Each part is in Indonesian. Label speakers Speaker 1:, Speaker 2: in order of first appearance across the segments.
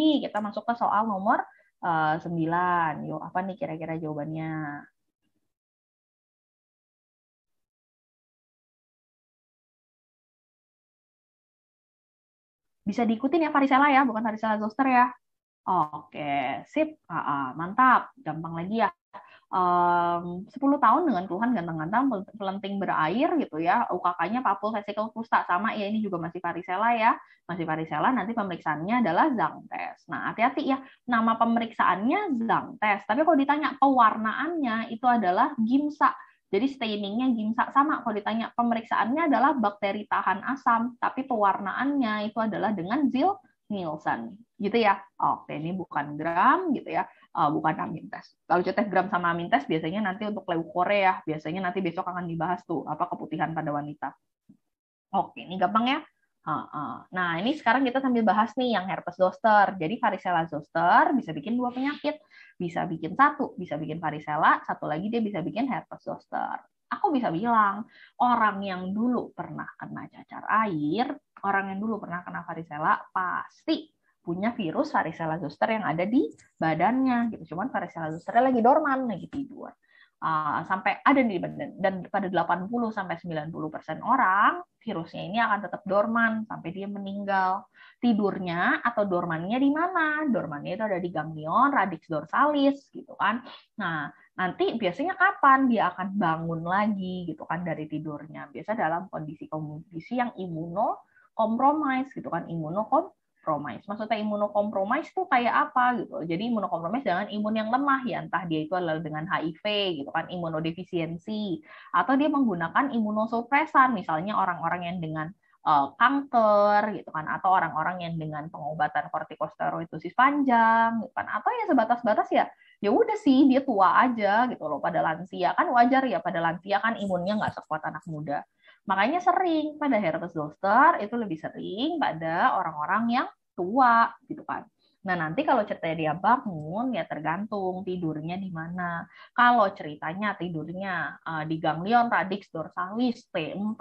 Speaker 1: lagi kita masuk ke soal nomor uh, eh, Yuk, apa nih kira-kira jawabannya? Bisa diikutin ya varicella ya, bukan varicella zoster
Speaker 2: ya. Oke, sip. uh, uh, mantap. Gampang lagi ya um, 10 tahun dengan keluhan ganteng-ganteng pelenting berair gitu ya UKK-nya papul vesikel kusta sama ya ini juga masih varicella ya masih varicella nanti pemeriksaannya adalah zang test nah hati-hati ya nama pemeriksaannya zang test tapi kalau ditanya pewarnaannya itu adalah gimsa jadi stainingnya gimsa sama kalau ditanya pemeriksaannya adalah bakteri tahan asam, tapi pewarnaannya itu adalah dengan Zil Nielsen. Gitu ya. Oke, ini bukan gram gitu ya uh, bukan amin tes. Lalu cetek gram sama amin tes biasanya nanti untuk leukorea, ya. biasanya nanti besok akan dibahas tuh apa keputihan pada wanita. Oke, ini gampang ya. Nah, ini sekarang kita sambil bahas nih yang herpes zoster. Jadi varicella zoster bisa bikin dua penyakit. Bisa bikin satu, bisa bikin varicella, satu lagi dia bisa bikin herpes zoster. Aku bisa bilang, orang yang dulu pernah kena cacar air, orang yang dulu pernah kena varicella, pasti punya virus varicella zoster yang ada di badannya gitu. Cuman varicella zosternya lagi dorman, lagi tidur. Uh, sampai ada di badan dan pada 80 sampai 90% orang virusnya ini akan tetap dorman sampai dia meninggal. Tidurnya atau dormannya di mana? Dormannya itu ada di ganglion, radix dorsalis gitu kan. Nah, nanti biasanya kapan dia akan bangun lagi gitu kan dari tidurnya? Biasa dalam kondisi-kondisi yang imuno kompromis gitu kan imuno kompromis, Maksudnya imunokompromis itu kayak apa gitu. Jadi imunokompromis dengan imun yang lemah ya entah dia itu adalah dengan HIV gitu kan imunodefisiensi atau dia menggunakan imunosupresan misalnya orang-orang yang dengan uh, kanker gitu kan atau orang-orang yang dengan pengobatan kortikosteroidosis panjang gitu kan atau yang sebatas-batas ya ya udah sih dia tua aja gitu loh pada lansia kan wajar ya pada lansia kan imunnya nggak sekuat anak muda makanya sering pada herpes zoster itu lebih sering pada orang-orang yang tua gitu kan. Nah, nanti kalau ceritanya dia bangun, ya tergantung tidurnya di mana. Kalau ceritanya tidurnya uh, di ganglion radix dorsalis T4,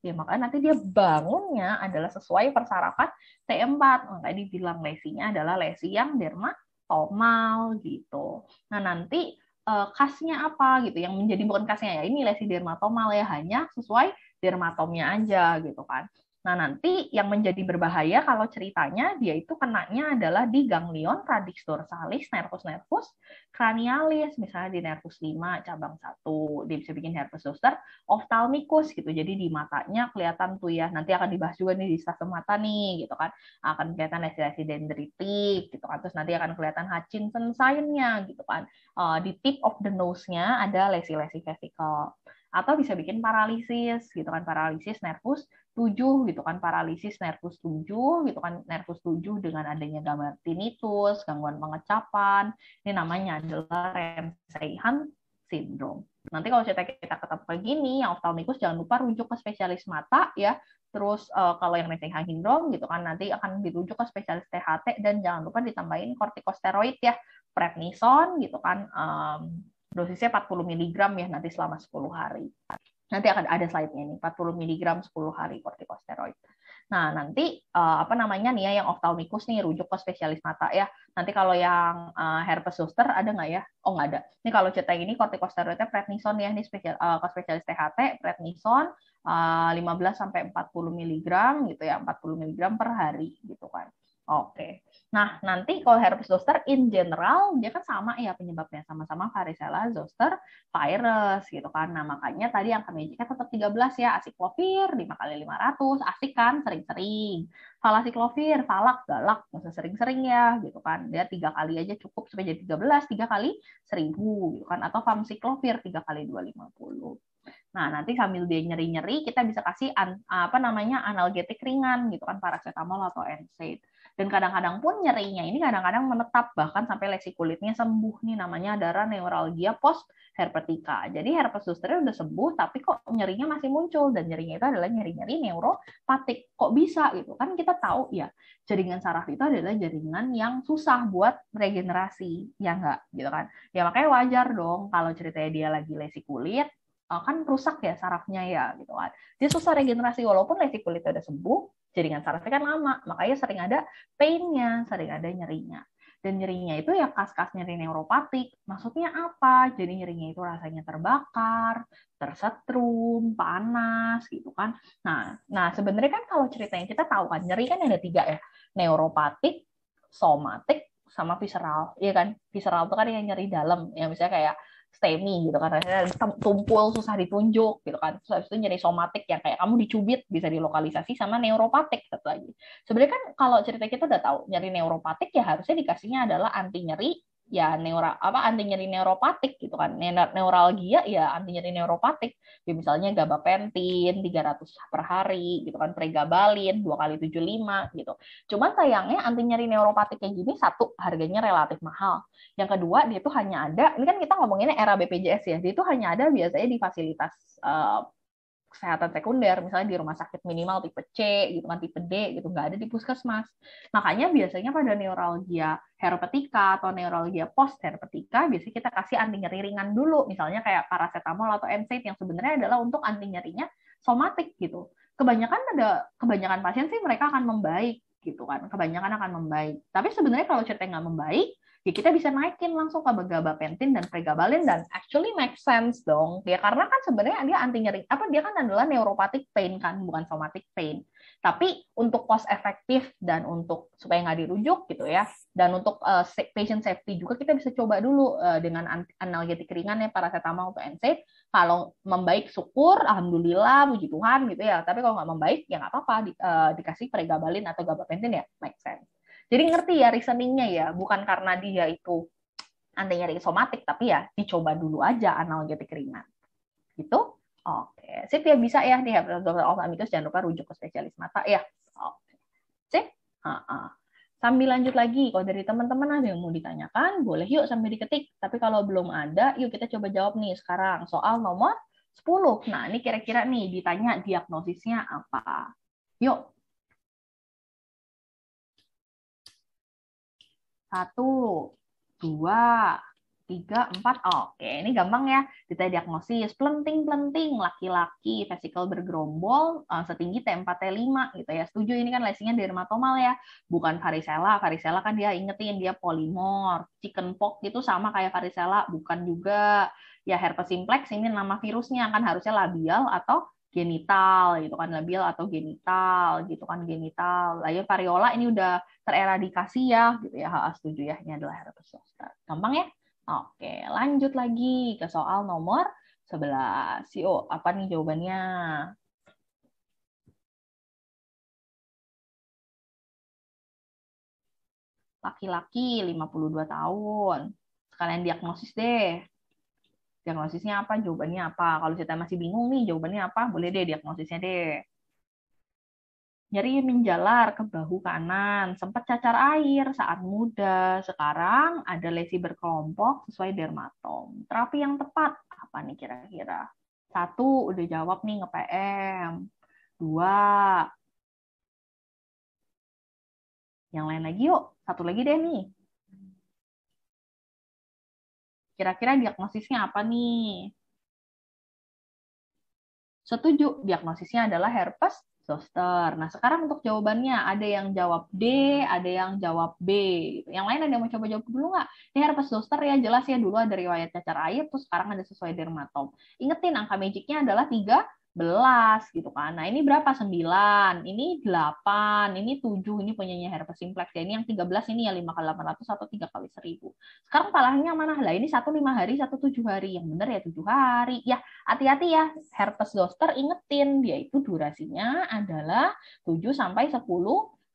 Speaker 2: ya makanya nanti dia bangunnya adalah sesuai persarafan T4. Makanya dibilang lesinya adalah lesi yang dermatomal gitu. Nah, nanti uh, khasnya apa gitu yang menjadi bukan khasnya ya ini lesi dermatomal ya hanya sesuai dermatomnya aja gitu kan Nah, nanti yang menjadi berbahaya kalau ceritanya dia itu kenanya adalah di ganglion radix dorsalis, nervus-nervus cranialis, misalnya di nervus 5 cabang 1, dia bisa bikin herpes zoster oftalmicus gitu. Jadi di matanya kelihatan tuh ya. Nanti akan dibahas juga nih di stasiun mata nih gitu kan. Akan kelihatan lesi-lesi dendritik gitu kan. Terus nanti akan kelihatan Hutchinson sign-nya gitu kan. Eh, di tip of the nose-nya ada lesi-lesi vesikel. -lesi atau bisa bikin paralisis gitu kan paralisis nervus 7 gitu kan paralisis nervus 7 gitu kan nervus 7 dengan adanya gambar tinnitus, gangguan pengecapan. Ini namanya adalah rem hunt syndrome. Nanti kalau cerita kita ketemu begini, yang oftalmikus jangan lupa rujuk ke spesialis mata ya. Terus eh, kalau yang Ramsay-Hunt syndrome gitu kan nanti akan dirujuk ke spesialis THT dan jangan lupa ditambahin kortikosteroid ya, prednison gitu kan um, dosisnya 40 mg ya nanti selama 10 hari. Nanti akan ada slide-nya nih, 40 mg 10 hari kortikosteroid. Nah, nanti eh, apa namanya nih ya yang oftalmikus nih rujuk ke spesialis mata ya. Nanti kalau yang eh, herpes zoster ada nggak ya? Oh, nggak ada. Ini kalau cetek ini kortikosteroidnya prednison ya, ini spesial uh, ke spesialis THT prednison uh, 15 sampai 40 mg gitu ya, 40 mg per hari gitu kan. Oke. Okay. Nah, nanti kalau herpes zoster in general dia kan sama ya penyebabnya sama-sama varicella zoster virus gitu kan. Nah, makanya tadi yang kami ujikan tetap 13 ya, asiklovir 5 kali 500, asik kan sering-sering. Falasiklovir, falak, galak, masa sering-sering ya gitu kan. Dia 3 kali aja cukup supaya jadi 13, 3 kali 1000 gitu kan atau famsiklovir 3 kali 250. Nah, nanti sambil dia nyeri-nyeri, kita bisa kasih an, apa namanya analgetik ringan gitu kan, paracetamol atau NSAID. Dan kadang-kadang pun nyerinya ini kadang-kadang menetap bahkan sampai lesi kulitnya sembuh nih namanya darah neuralgia post herpetika. Jadi herpes zoster udah sembuh tapi kok nyerinya masih muncul dan nyerinya itu adalah nyeri-nyeri neuropatik. Kok bisa gitu? Kan kita tahu ya jaringan saraf itu adalah jaringan yang susah buat regenerasi, ya enggak gitu kan. Ya makanya wajar dong kalau ceritanya dia lagi lesi kulit Eh, kan rusak ya sarafnya ya gitu kan. Dia susah regenerasi walaupun lesi kulitnya udah sembuh, jaringan sarafnya kan lama, makanya sering ada painnya, sering ada nyerinya. Dan nyerinya itu ya kas-kas nyeri neuropatik. Maksudnya apa? Jadi nyerinya itu rasanya terbakar, tersetrum, panas gitu kan. Nah, nah sebenarnya kan kalau ceritanya kita tahu kan nyeri kan ada tiga ya, neuropatik, somatik, sama visceral, iya kan? Visceral itu kan yang nyeri dalam, yang misalnya kayak STEMI gitu kan rasanya tumpul susah ditunjuk gitu kan terus habis itu nyeri somatik yang kayak kamu dicubit bisa dilokalisasi sama neuropatik satu lagi sebenarnya kan kalau cerita kita udah tahu nyari neuropatik ya harusnya dikasihnya adalah anti nyeri ya neura apa anti nyeri neuropatik gitu kan neuralgia ya anti nyeri neuropatik ya misalnya gabapentin 300 per hari gitu kan pregabalin dua kali tujuh lima gitu cuman sayangnya anti nyeri neuropatik kayak gini satu harganya relatif mahal yang kedua dia itu hanya ada ini kan kita ngomonginnya era BPJS ya dia itu hanya ada biasanya di fasilitas uh, kesehatan sekunder, misalnya di rumah sakit minimal tipe C gitu kan, tipe D gitu, nggak ada di puskesmas. Makanya biasanya pada neuralgia herpetika atau neuralgia post herpetika, biasanya kita kasih anti nyeri ringan dulu, misalnya kayak paracetamol atau NSAID yang sebenarnya adalah untuk anti nyerinya somatik gitu. Kebanyakan ada kebanyakan pasien sih mereka akan membaik gitu kan, kebanyakan akan membaik. Tapi sebenarnya kalau cerita nggak membaik, ya kita bisa naikin langsung ke gabapentin dan pregabalin dan actually make sense dong ya karena kan sebenarnya dia anti nyeri apa dia kan adalah neuropathic pain kan bukan somatic pain tapi untuk cost efektif dan untuk supaya nggak dirujuk gitu ya dan untuk uh, patient safety juga kita bisa coba dulu uh, dengan analgetik ringan ya paracetamol atau NSAID kalau membaik syukur alhamdulillah puji Tuhan gitu ya tapi kalau nggak membaik ya nggak apa-apa di, uh, dikasih pregabalin atau gabapentin ya make sense jadi ngerti ya reasoningnya ya, bukan karena dia itu antinya dari somatik, tapi ya dicoba dulu aja analgetik ringan. Gitu? Oke. Sip ya bisa ya di dokter ophthalmicus jangan lupa rujuk ke spesialis mata ya. Oke. Sip? Uh-uh. Sambil lanjut lagi, kalau dari teman-teman ada yang mau ditanyakan, boleh yuk sambil diketik. Tapi kalau belum ada, yuk kita coba jawab nih sekarang. Soal nomor 10. Nah, ini kira-kira nih ditanya diagnosisnya
Speaker 1: apa. Yuk,
Speaker 2: Satu, dua, tiga, empat. Oke, ini gampang ya. Kita diagnosis pelenting-pelenting laki-laki vesikel bergerombol eh, setinggi T4 T5 gitu ya. Setuju ini kan lesinya dermatomal ya, bukan varicella. Varicella kan dia ingetin dia polimor. Chickenpox itu sama kayak varicella, bukan juga ya herpes simplex ini nama virusnya kan harusnya labial atau genital gitu kan labil atau genital gitu kan genital lalu ya, variola ini udah tereradikasi ya gitu ya hal setuju ya ini adalah herpes gampang ya oke lanjut lagi ke soal nomor 11 Siu apa nih jawabannya laki-laki 52 tahun sekalian diagnosis deh diagnosisnya apa, jawabannya apa. Kalau kita masih bingung nih jawabannya apa, boleh deh diagnosisnya deh. Nyeri menjalar ke bahu kanan, sempat cacar air saat muda, sekarang ada lesi berkelompok sesuai dermatom. Terapi yang tepat apa nih kira-kira? Satu, udah jawab nih nge-PM. Dua,
Speaker 1: yang lain lagi yuk. Satu lagi deh nih, Kira-kira diagnosisnya apa nih?
Speaker 2: Setuju, diagnosisnya adalah herpes zoster. Nah, sekarang untuk jawabannya ada yang jawab D, ada yang jawab B. Yang lain ada yang mau coba jawab dulu nggak? Ini herpes zoster ya, jelas ya dulu ada riwayat cacar air, terus sekarang ada sesuai dermatom. Ingetin, angka magicnya adalah 3 belas gitu kan. Nah, ini berapa? 9, ini 8, ini 7, ini punyanya herpes simplex. Ya, ini yang 13, ini ya 5 kali 800 atau 3 kali 1000. Sekarang salahnya mana? Lah, ini 1 5 hari, 1 7 hari. Yang benar ya 7 hari. Ya, hati-hati ya. Herpes zoster ingetin, dia itu durasinya adalah 7 sampai 10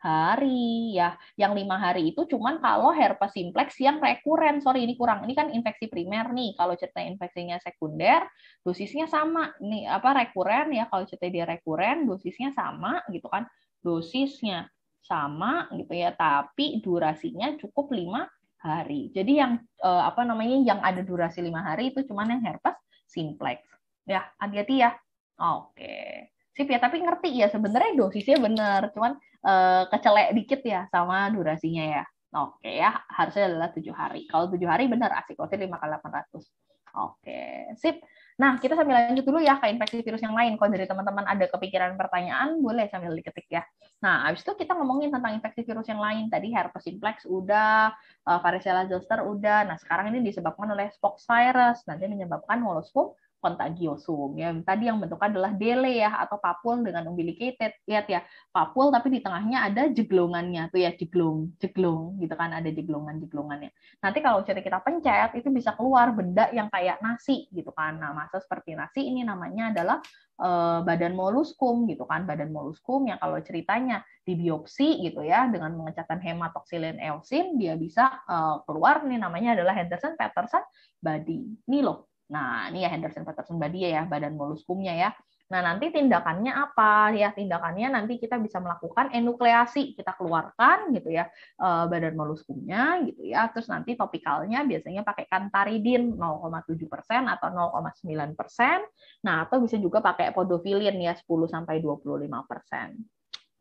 Speaker 2: hari ya yang lima hari itu cuman kalau herpes simplex yang rekuren sorry ini kurang ini kan infeksi primer nih kalau cerita infeksinya sekunder dosisnya sama nih apa rekuren ya kalau cerita dia rekuren dosisnya sama gitu kan dosisnya sama gitu ya tapi durasinya cukup lima hari jadi yang eh, apa namanya yang ada durasi lima hari itu cuman yang herpes simplex ya hati-hati ya oke sip ya tapi ngerti ya sebenarnya dosisnya bener cuman uh, kecelek dikit ya sama durasinya ya oke ya harusnya adalah tujuh hari kalau tujuh hari bener asikotin lima kali delapan ratus oke sip nah kita sambil lanjut dulu ya ke infeksi virus yang lain kalau dari teman-teman ada kepikiran pertanyaan boleh sambil diketik ya nah abis itu kita ngomongin tentang infeksi virus yang lain tadi herpes simplex udah eh, varicella zoster udah nah sekarang ini disebabkan oleh spox virus nanti menyebabkan holoskum kontagiosum. Ya, tadi yang bentuknya adalah dele ya atau papul dengan umbilicated. Lihat ya, papul tapi di tengahnya ada jeglongannya tuh ya jeglong, jeglong gitu kan ada jeglongan-jeglongannya. Nanti kalau cerita kita pencet itu bisa keluar benda yang kayak nasi gitu kan. Nah, masa seperti nasi ini namanya adalah eh, badan moluskum gitu kan. Badan moluskum yang kalau ceritanya di biopsi gitu ya dengan mengecatkan hematoxylin eosin dia bisa eh, keluar nih namanya adalah Henderson Patterson body. Ini loh Nah, ini ya Henderson Patterson Badia ya, badan moluskumnya ya. Nah, nanti tindakannya apa? Ya, tindakannya nanti kita bisa melakukan enukleasi, kita keluarkan gitu ya eh, badan moluskumnya gitu ya. Terus nanti topikalnya biasanya pakai kantaridin 0,7% atau 0,9%. Nah, atau bisa juga pakai podofilin ya 10 sampai 25%.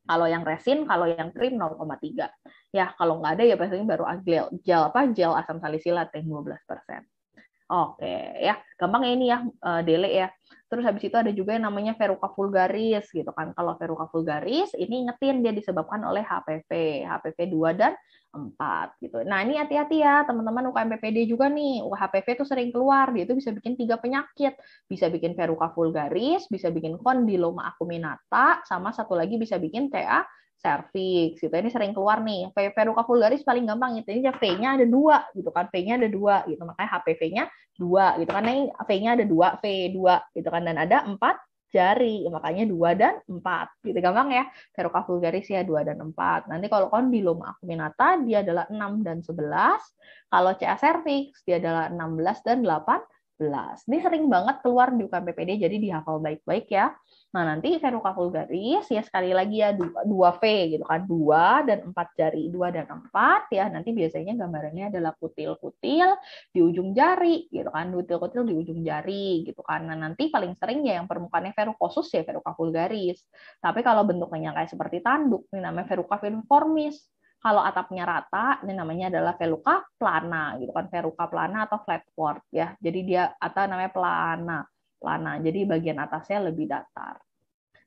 Speaker 2: Kalau yang resin, kalau yang krim 0,3. Ya, kalau nggak ada ya biasanya baru gel, gel apa gel asam salisilat yang 12%. Oke ya, gampang ya ini ya eh, dele ya. Terus habis itu ada juga yang namanya veruca vulgaris gitu kan. Kalau veruca vulgaris ini ngetin dia disebabkan oleh HPV, HPV 2 dan 4 gitu. Nah, ini hati-hati ya teman-teman UKMPPD juga nih. HPV itu sering keluar, dia itu bisa bikin tiga penyakit. Bisa bikin veruca vulgaris, bisa bikin kondiloma acuminata, sama satu lagi bisa bikin TA cervix gitu. Ini sering keluar nih. peruka vulgaris paling gampang itu Ini V-nya ada dua gitu kan. V-nya ada dua gitu. Makanya HPV-nya dua gitu kan. Ini V-nya ada dua, v dua, gitu kan. Dan ada empat jari. Makanya dua dan empat gitu. Gampang ya. peruka vulgaris ya dua dan empat. Nanti kalau kondilum acuminata dia adalah enam dan sebelas. Kalau CA cervix dia adalah enam belas dan delapan belas. Ini sering banget keluar di UKM jadi dihafal baik-baik ya. Nah, nanti vertikal vulgaris ya sekali lagi ya 2, v gitu kan. 2 dan 4 jari, 2 dan 4 ya. Nanti biasanya gambarannya adalah kutil-kutil di ujung jari gitu kan. Kutil-kutil di ujung jari gitu kan. Nah, nanti paling sering ya yang permukaannya verrucosus ya vertikal vulgaris. Tapi kalau bentuknya kayak seperti tanduk, ini namanya verruca filiformis. Kalau atapnya rata, ini namanya adalah veluka plana gitu kan, veruca plana atau flatboard ya. Jadi dia atau namanya plana lana. Jadi bagian atasnya lebih datar.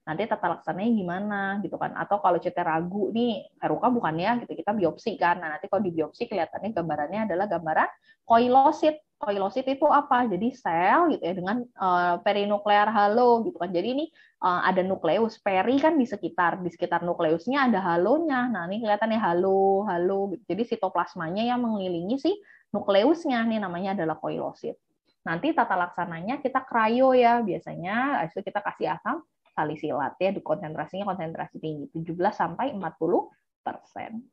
Speaker 2: Nanti tata laksananya gimana gitu kan? Atau kalau CT ragu nih Veruka bukannya ya gitu kita biopsi kan. Nah, nanti kalau di biopsi kelihatannya gambarannya adalah gambaran koilosit. Koilosit itu apa? Jadi sel gitu ya dengan uh, perinuklear halo gitu kan. Jadi ini uh, ada nukleus peri kan di sekitar di sekitar nukleusnya ada halonya. Nah, ini kelihatannya halo, halo gitu. Jadi sitoplasmanya yang mengelilingi si nukleusnya nih namanya adalah koilosit. Nanti tata laksananya kita krayo ya biasanya, itu kita kasih asam salisilat ya, konsentrasinya konsentrasi tinggi 17 sampai 40 persen.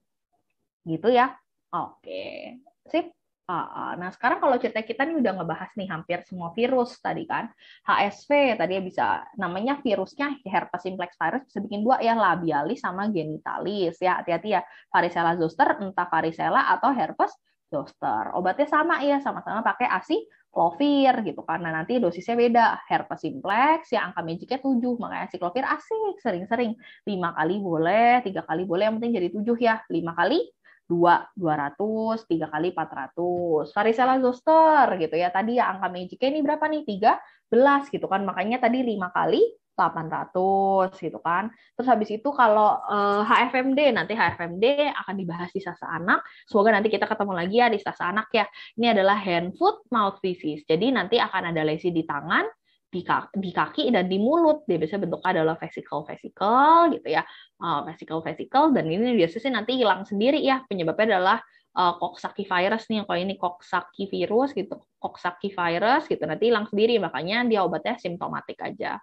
Speaker 2: Gitu ya. Oke, sip. Ah, ah. Nah, sekarang kalau cerita kita nih udah ngebahas nih hampir semua virus tadi kan. HSV tadi bisa namanya virusnya herpes simplex virus bisa bikin dua ya, labialis sama genitalis ya. Hati-hati ya, varicella zoster entah varicella atau herpes zoster. Obatnya sama ya, sama-sama pakai asi klofir gitu karena nanti dosisnya beda herpes simplex ya angka magicnya 7 makanya siklovir asik sering-sering lima kali boleh tiga kali boleh yang penting jadi 7 ya lima kali dua dua ratus tiga kali empat ratus varicella zoster gitu ya tadi ya angka magicnya ini berapa nih tiga belas gitu kan makanya tadi lima kali 800 gitu kan. Terus habis itu kalau eh, HFMD nanti HFMD akan dibahas di Sasa Anak. Semoga nanti kita ketemu lagi ya di Sasa Anak ya. Ini adalah hand foot mouth disease. Jadi nanti akan ada lesi di tangan, di kaki, di kaki dan di mulut. Dia biasanya bentuknya adalah vesicle vesicle gitu ya. Uh, vesicle vesicle dan ini biasanya sih nanti hilang sendiri ya. Penyebabnya adalah uh, eh, Koksaki virus nih kalau ini Koksaki virus gitu Koksaki virus gitu nanti hilang sendiri makanya dia obatnya simptomatik aja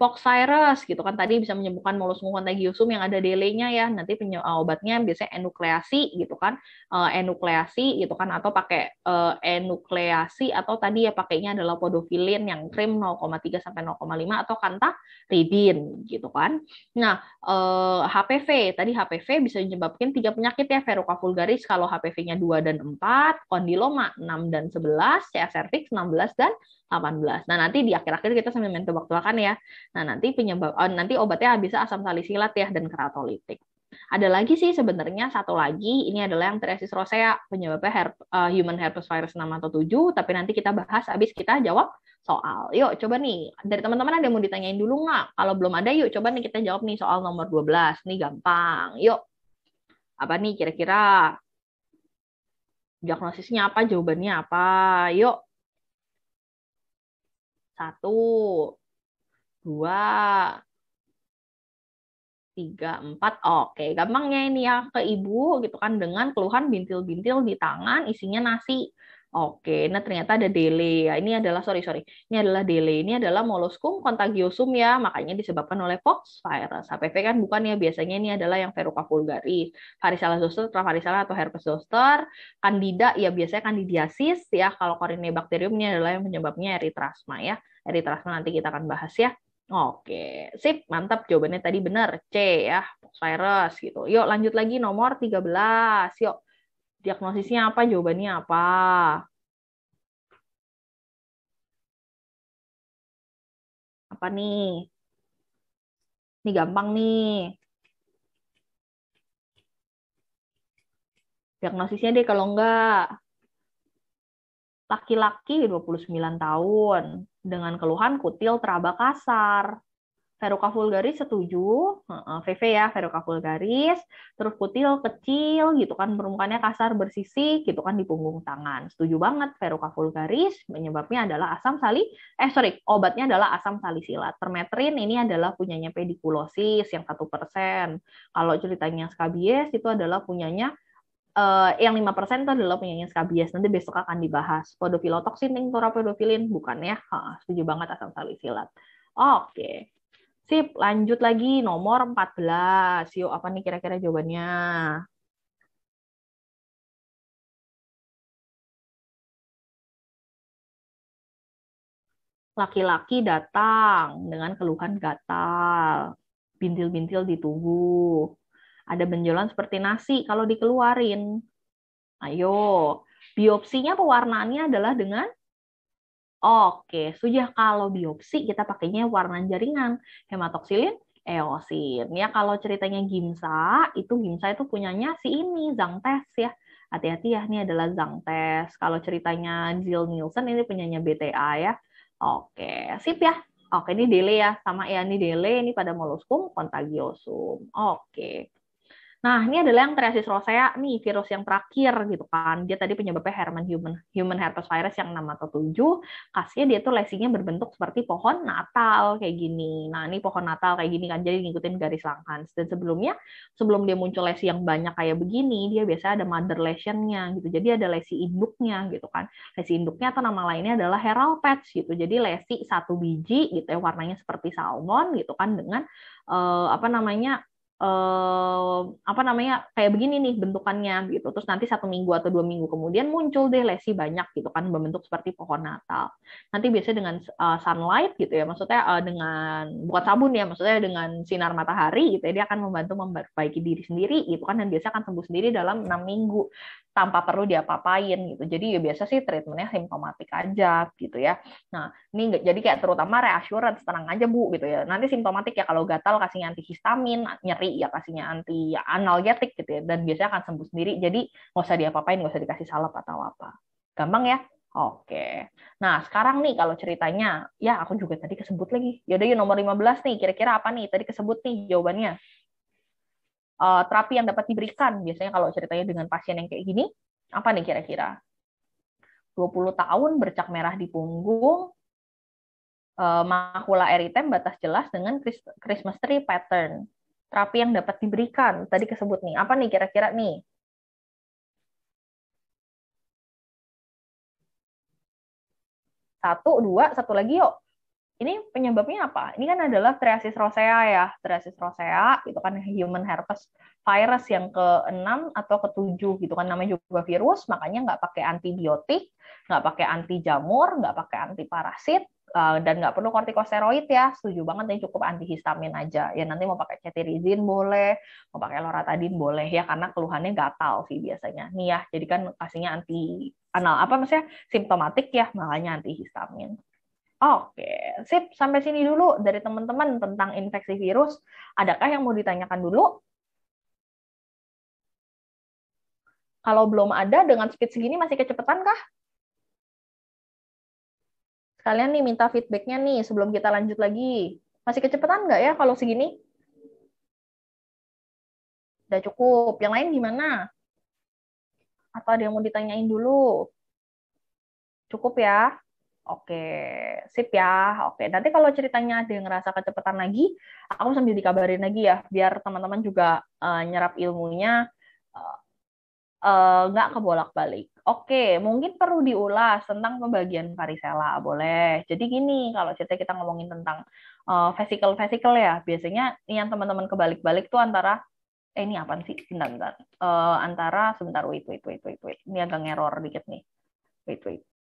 Speaker 2: Cyrus gitu kan tadi bisa menyembuhkan mulus-mulus contagiosum yang ada delay-nya ya. Nanti eh, obatnya biasanya enukleasi gitu kan. Uh, enukleasi gitu kan atau pakai uh, enukleasi atau tadi ya pakainya adalah podofilin yang krim 0,3 sampai 0,5 atau kanta ridin gitu kan. Nah, uh, HPV tadi HPV bisa menyebabkan tiga penyakit ya verruca vulgaris kalau HPV-nya 2 dan 4, kondiloma 6 dan 11, CF cervix 16 dan 18. Nah, nanti di akhir-akhir kita sambil main tebak-tebakan ya. Nah, nanti penyebab oh, nanti obatnya habisnya asam salisilat ya dan keratolitik. Ada lagi sih sebenarnya satu lagi ini adalah yang teresis rosea penyebabnya her, uh, eh, human herpes virus 6 atau 7 tapi nanti kita bahas habis kita jawab soal. Yuk coba nih dari teman-teman ada yang mau ditanyain dulu nggak? Kalau belum ada yuk coba nih kita jawab nih soal nomor 12 nih gampang. Yuk. Apa nih kira-kira diagnosisnya apa, jawabannya apa? Yuk. Satu, dua, tiga, empat. Oke, gampangnya ini ya ke ibu gitu kan dengan keluhan bintil-bintil di tangan isinya nasi. Oke, nah ternyata ada delay ya. Ini adalah sorry sorry, ini adalah delay Ini adalah molluscum contagiosum ya. Makanya disebabkan oleh pox virus. HPV kan bukan ya. Biasanya ini adalah yang Veruca vulgaris, varicella zoster, travarisella atau herpes zoster, candida ya biasanya candidiasis ya. Kalau Corinne bakterium ini adalah yang penyebabnya eritrasma ya. Eritrasma nanti kita akan bahas ya. Oke, sip, mantap jawabannya tadi benar. C ya, virus gitu. Yuk lanjut lagi nomor 13. Yuk, diagnosisnya apa, jawabannya apa?
Speaker 1: Apa nih? Ini gampang nih.
Speaker 2: Diagnosisnya deh kalau enggak. Laki-laki 29 tahun dengan keluhan kutil teraba kasar. Veruca vulgaris setuju, VV ya, Veruca vulgaris, terus kutil kecil gitu kan, permukaannya kasar bersisi gitu kan di punggung tangan. Setuju banget Veruca vulgaris, penyebabnya adalah asam sali, eh sorry, obatnya adalah asam salisilat. Permetrin ini adalah punyanya pedikulosis yang 1%. Kalau ceritanya skabies itu adalah punyanya uh, yang 5% itu adalah penyanyi skabies. Nanti besok akan dibahas. Podofilotoksin, tinktura torapodofilin bukan ya? Ha, setuju banget asam salisilat. Oke. Okay. Sip, lanjut lagi nomor 14. Yuk, apa nih kira-kira jawabannya? Laki-laki datang dengan keluhan gatal, bintil-bintil di tubuh ada benjolan seperti nasi kalau dikeluarin. Ayo, biopsinya pewarnaannya adalah dengan Oke, sudah kalau biopsi kita pakainya warna jaringan, hematoksilin, eosin. Ya kalau ceritanya Gimsa, itu Gimsa itu punyanya si ini Zangtes ya. Hati-hati ya, ini adalah Zangtes. Kalau ceritanya Jill Nielsen ini punyanya BTA ya. Oke, sip ya. Oke, ini Dele ya. Sama ya, ini Dele, ini pada molluscum contagiosum. Oke. Nah, ini adalah yang teriasis rosea nih, virus yang terakhir gitu kan. Dia tadi penyebabnya Herman human human herpes virus yang 6 atau 7. Khasnya dia tuh lesinya berbentuk seperti pohon Natal kayak gini. Nah, ini pohon Natal kayak gini kan jadi ngikutin garis Langhans. Dan sebelumnya sebelum dia muncul lesi yang banyak kayak begini, dia biasa ada mother lesionnya gitu. Jadi ada lesi induknya gitu kan. Lesi induknya atau nama lainnya adalah herald patch gitu. Jadi lesi satu biji gitu ya warnanya seperti salmon gitu kan dengan Uh, apa namanya eh, apa namanya kayak begini nih bentukannya gitu terus nanti satu minggu atau dua minggu kemudian muncul deh lesi banyak gitu kan membentuk seperti pohon Natal nanti biasanya dengan uh, sunlight gitu ya maksudnya uh, dengan bukan sabun ya maksudnya dengan sinar matahari gitu ya dia akan membantu memperbaiki diri sendiri gitu kan dan biasanya akan sembuh sendiri dalam enam minggu tanpa perlu diapa-apain gitu. Jadi ya biasa sih treatmentnya simptomatik aja gitu ya. Nah ini jadi kayak terutama reassurance tenang aja bu gitu ya. Nanti simptomatik ya kalau gatal kasihnya antihistamin, nyeri ya kasihnya anti ya, analgetik gitu ya. Dan biasanya akan sembuh sendiri. Jadi nggak usah diapa-apain, nggak usah dikasih salep atau apa. Gampang ya? Oke. Nah, sekarang nih kalau ceritanya, ya aku juga tadi kesebut lagi. Yaudah yuk nomor 15 nih, kira-kira apa nih? Tadi kesebut nih jawabannya uh, terapi yang dapat diberikan biasanya kalau ceritanya dengan pasien yang kayak gini apa nih kira-kira 20 tahun bercak merah di punggung uh, makula eritem batas jelas dengan Christmas tree pattern terapi yang dapat diberikan tadi kesebut nih apa nih kira-kira nih
Speaker 1: satu dua satu
Speaker 2: lagi yuk ini penyebabnya apa? Ini kan adalah triasis rosea ya, triasis rosea itu kan human herpes virus yang ke-6 atau ke-7 gitu kan namanya juga virus, makanya nggak pakai antibiotik, nggak pakai anti jamur, nggak pakai anti parasit, eh, dan nggak perlu kortikosteroid ya, setuju banget ini cukup antihistamin aja. Ya nanti mau pakai cetirizin boleh, mau pakai loratadin boleh ya karena keluhannya gatal sih biasanya. Nih ya, jadi kan kasihnya anti anal apa maksudnya simptomatik ya, makanya antihistamin. Oke, sip. Sampai sini dulu dari teman-teman tentang infeksi virus. Adakah yang mau ditanyakan dulu? Kalau belum ada, dengan speed segini masih kecepatan kah? Sekalian nih minta feedbacknya nih sebelum kita lanjut lagi. Masih kecepatan nggak ya kalau segini?
Speaker 1: Udah cukup. Yang lain gimana? Atau ada
Speaker 2: yang mau ditanyain dulu? Cukup ya? Oke, sip ya. Oke, nanti kalau ceritanya ada yang ngerasa kecepatan lagi, aku sambil dikabarin lagi ya, biar teman-teman juga uh, nyerap ilmunya eh, eh, nggak uh, uh, kebolak-balik. Oke, mungkin perlu diulas tentang pembagian varicella, boleh. Jadi gini, kalau cerita kita ngomongin tentang uh, vesikel-vesikel ya, biasanya yang teman-teman kebalik-balik tuh antara eh ini apa sih? Bentar, bentar. Uh, antara sebentar wait wait wait wait wait.
Speaker 1: Ini agak error dikit nih. Wait wait.